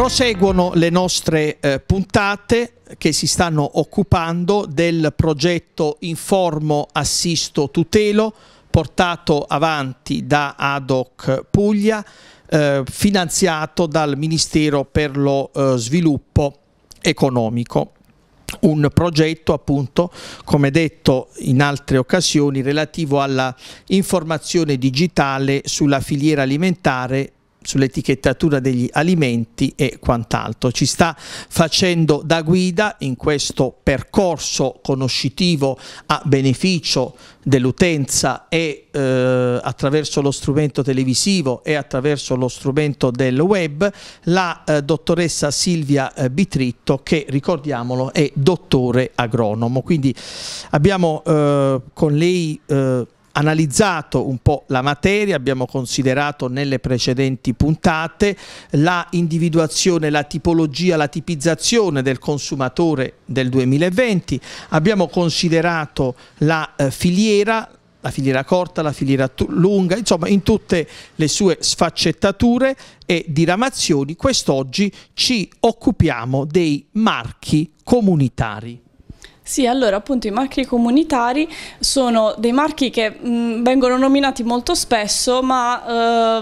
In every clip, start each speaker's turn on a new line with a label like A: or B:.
A: Proseguono le nostre eh, puntate che si stanno occupando del progetto Informo Assisto Tutelo portato avanti da ADOC Puglia, eh, finanziato dal Ministero per lo eh, Sviluppo Economico. Un progetto appunto, come detto in altre occasioni, relativo alla informazione digitale sulla filiera alimentare sull'etichettatura degli alimenti e quant'altro. Ci sta facendo da guida in questo percorso conoscitivo a beneficio dell'utenza e eh, attraverso lo strumento televisivo e attraverso lo strumento del web la eh, dottoressa Silvia eh, Bitritto che ricordiamolo è dottore agronomo. Quindi abbiamo eh, con lei eh, analizzato un po' la materia, abbiamo considerato nelle precedenti puntate la individuazione, la tipologia, la tipizzazione del consumatore del 2020, abbiamo considerato la eh, filiera, la filiera corta, la filiera lunga, insomma in tutte le sue sfaccettature e diramazioni, quest'oggi ci occupiamo dei marchi comunitari.
B: Sì, allora appunto i marchi comunitari sono dei marchi che mh, mm, vengono nominati molto spesso ma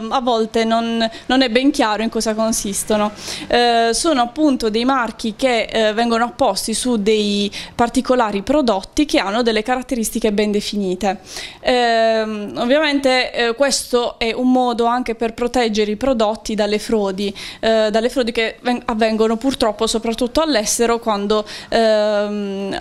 B: eh, a volte non, non, è ben chiaro in cosa consistono. Eh, sono appunto dei marchi che eh, vengono apposti su dei particolari prodotti che hanno delle caratteristiche ben definite. Ehm, ovviamente eh, questo è un modo anche per proteggere i prodotti dalle frodi, eh, dalle frodi che avvengono purtroppo soprattutto all'estero quando ehm,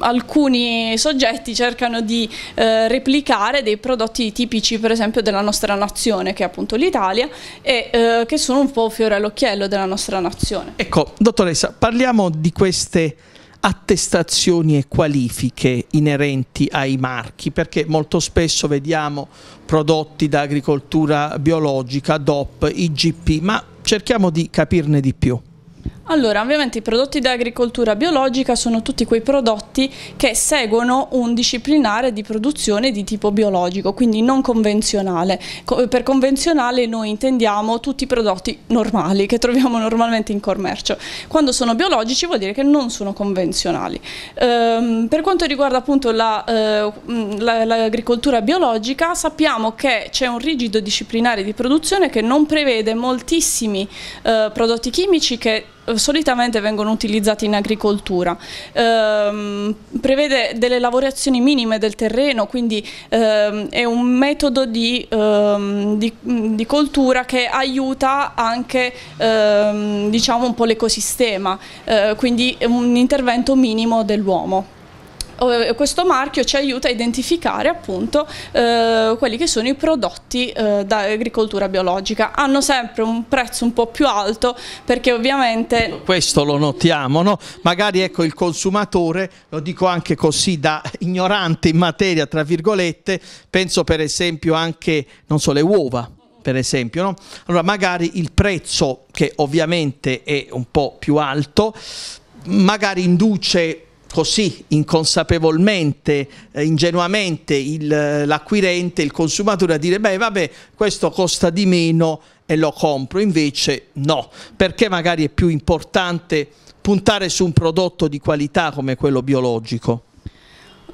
B: alcuni soggetti cercano di eh, replicare dei prodotti tipici per esempio della nostra nazione che è appunto l'Italia e eh, che sono un po' fiore all'occhiello della nostra nazione.
A: Ecco, dottoressa, parliamo di queste attestazioni e qualifiche inerenti ai marchi, perché molto spesso vediamo prodotti da agricoltura biologica, DOP, IGP, ma cerchiamo di capirne di più.
B: Allora, ovviamente i prodotti di agricoltura biologica sono tutti quei prodotti che seguono un disciplinare di produzione di tipo biologico, quindi non convenzionale. Per convenzionale noi intendiamo tutti i prodotti normali che troviamo normalmente in commercio. Quando sono biologici vuol dire che non sono convenzionali. Ehm, per quanto riguarda appunto l'agricoltura la, eh, biologica, sappiamo che c'è un rigido disciplinare di produzione che non prevede moltissimi eh, prodotti chimici che solitamente vengono utilizzati in agricoltura. Ehm, prevede delle lavorazioni minime del terreno, quindi ehm, è un metodo di, ehm, di, di, coltura che aiuta anche ehm, diciamo un po' l'ecosistema, ehm, quindi un intervento minimo dell'uomo. Eh, questo marchio ci aiuta a identificare appunto eh, quelli che sono i prodotti eh, da agricoltura biologica. Hanno sempre un prezzo un po' più alto perché ovviamente...
A: Questo lo notiamo, no? magari ecco il consumatore, lo dico anche così da ignorante in materia, tra virgolette, penso per esempio anche, non so, le uova per esempio. No? Allora magari il prezzo che ovviamente è un po' più alto, magari induce così inconsapevolmente, eh, ingenuamente eh, l'acquirente, il, il consumatore a dire beh vabbè questo costa di meno e lo compro, invece no, perché magari è più importante puntare su un prodotto di qualità come quello biologico.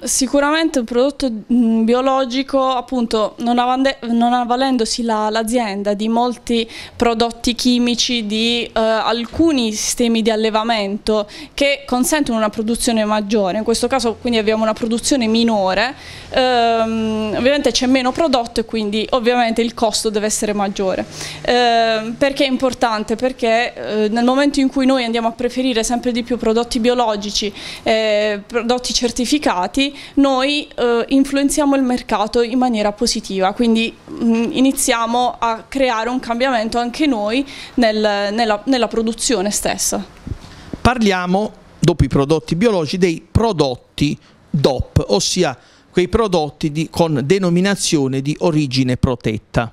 B: Sicuramente un prodotto mm, biologico, appunto, non, non avvalendosi l'azienda la, di molti prodotti chimici, di eh, alcuni sistemi di allevamento che consentono una produzione maggiore, in questo caso quindi abbiamo una produzione minore, ehm, ovviamente c'è meno prodotto e quindi ovviamente il costo deve essere maggiore. Eh, perché è importante? Perché eh, nel momento in cui noi andiamo a preferire sempre di più prodotti biologici, eh, prodotti certificati, noi eh, influenziamo il mercato in maniera positiva, quindi mh, mm, iniziamo a creare un cambiamento anche noi nel, nella, nella produzione stessa.
A: Parliamo, dopo i prodotti biologici, dei prodotti DOP, ossia quei prodotti di, con denominazione di origine protetta.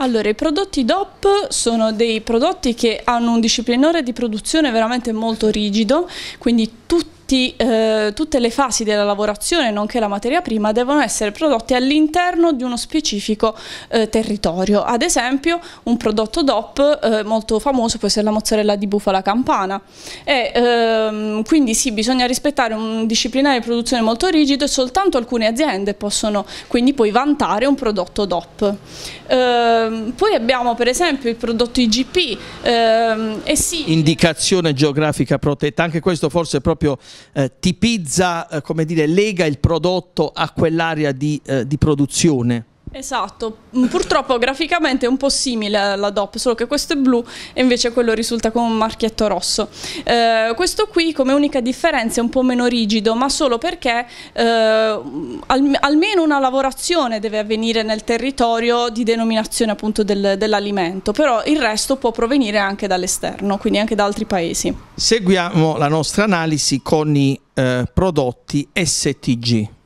B: Allora, i prodotti DOP sono dei prodotti che hanno un disciplinare di produzione veramente molto rigido, quindi tutti tutti, eh, tutte le fasi della lavorazione nonché la materia prima devono essere prodotti all'interno di uno specifico eh, territorio. Ad esempio un prodotto DOP eh, molto famoso può essere la mozzarella di bufala campana e, ehm, quindi sì bisogna rispettare un disciplinare di produzione molto rigido e soltanto alcune aziende possono quindi poi vantare un prodotto DOP. Ehm, poi abbiamo per esempio il prodotto IGP. Ehm, sì,
A: Indicazione geografica protetta, anche questo forse è proprio eh, tipizza, eh, come dire, lega il prodotto a quell'area di, eh, di produzione.
B: Esatto, purtroppo graficamente è un po' simile alla DOP, solo che questo è blu e invece quello risulta con un marchietto rosso. Eh, questo qui come unica differenza è un po' meno rigido, ma solo perché eh, al, almeno una lavorazione deve avvenire nel territorio di denominazione appunto del, dell'alimento, però il resto può provenire anche dall'esterno, quindi anche da altri paesi.
A: Seguiamo la nostra analisi con i eh, prodotti STG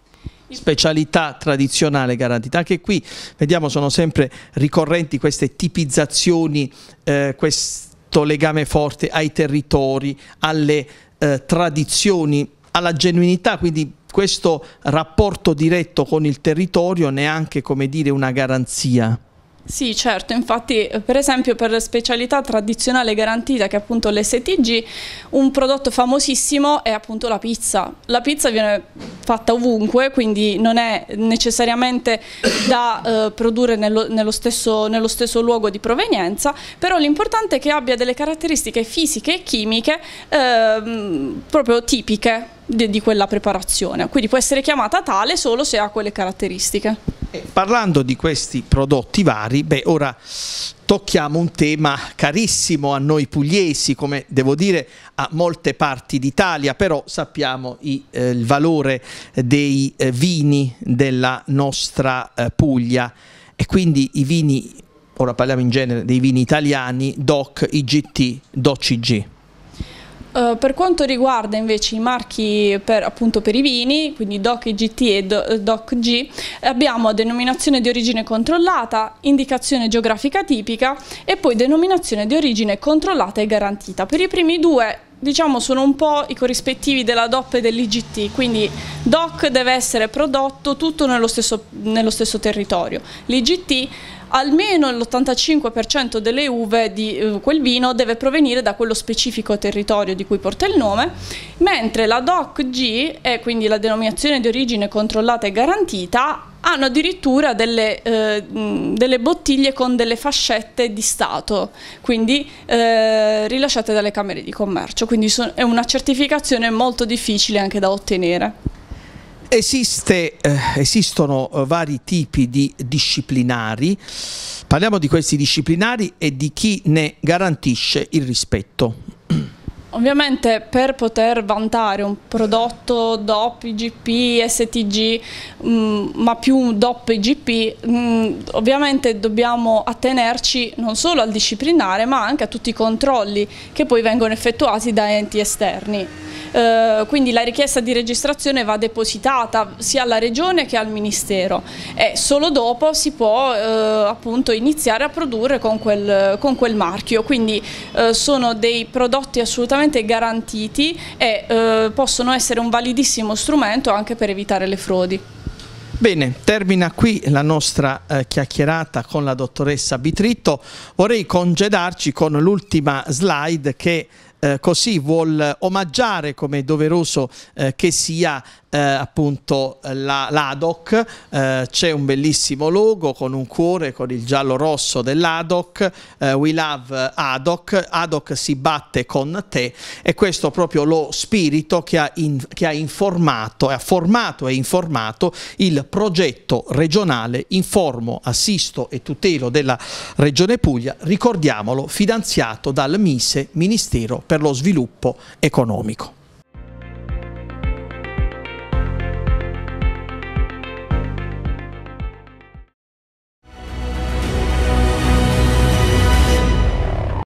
A: specialità tradizionale garantita. Anche qui vediamo sono sempre ricorrenti queste tipizzazioni, eh, questo legame forte ai territori, alle eh, tradizioni, alla genuinità, quindi questo rapporto diretto con il territorio neanche come dire una garanzia.
B: Sì, certo, infatti per esempio per specialità tradizionale garantita che è appunto l'STG, un prodotto famosissimo è appunto la pizza. La pizza viene fatta ovunque, quindi non è necessariamente da eh, produrre nello, nello, stesso, nello stesso luogo di provenienza, però l'importante è che abbia delle caratteristiche fisiche e chimiche eh, proprio tipiche di, di quella preparazione, quindi può essere chiamata tale solo se ha quelle caratteristiche
A: parlando di questi prodotti vari, beh, ora tocchiamo un tema carissimo a noi pugliesi, come devo dire a molte parti d'Italia, però sappiamo i, eh, il valore eh, dei eh, vini della nostra eh, Puglia e quindi i vini, ora parliamo in genere dei vini italiani, DOC, IGT, DOCG.
B: Eh, per quanto riguarda invece i marchi per, appunto, per i vini, quindi DOC IGT e eh, DOC G, abbiamo denominazione di origine controllata, indicazione geografica tipica e poi denominazione di origine controllata e garantita. Per i primi due diciamo sono un po' i corrispettivi della DOP e dell'IGT, quindi DOC deve essere prodotto tutto nello stesso, nello stesso territorio, l'IGT almeno l'85% delle uve di eh, quel vino deve provenire da quello specifico territorio di cui porta il nome, mentre la DOC G, e quindi la denominazione di origine controllata e garantita, hanno addirittura delle, eh, delle, bottiglie con delle fascette di Stato, quindi eh, rilasciate dalle Camere di Commercio, quindi so è una certificazione molto difficile anche da ottenere.
A: Esiste, eh, esistono eh, vari tipi di disciplinari, parliamo di questi disciplinari e di chi ne garantisce il rispetto.
B: Ovviamente per poter vantare un prodotto DOP, IGP, STG, mh, mm, ma più DOP IGP, mh, mm, ovviamente dobbiamo attenerci non solo al disciplinare ma anche a tutti i controlli che poi vengono effettuati da enti esterni. Eh, quindi la richiesta di registrazione va depositata sia alla Regione che al Ministero e solo dopo si può eh, appunto iniziare a produrre con quel, con quel marchio. Quindi eh, sono dei prodotti assolutamente assolutamente garantiti e eh, possono essere un validissimo strumento anche per evitare le frodi.
A: Bene, termina qui la nostra eh, chiacchierata con la dottoressa Bitritto. Vorrei congedarci con l'ultima slide che eh, così vuol omaggiare come è doveroso eh, che sia eh, appunto la, l'ADOC, eh, c'è un bellissimo logo con un cuore con il giallo rosso dell'ADOC, eh, We Love ADOC, ADOC si batte con te e questo è proprio lo spirito che ha, in, che ha informato, ha formato e informato il progetto regionale Informo, Assisto e Tutelo della Regione Puglia, ricordiamolo, finanziato dal MISE, Ministero per lo Sviluppo Economico.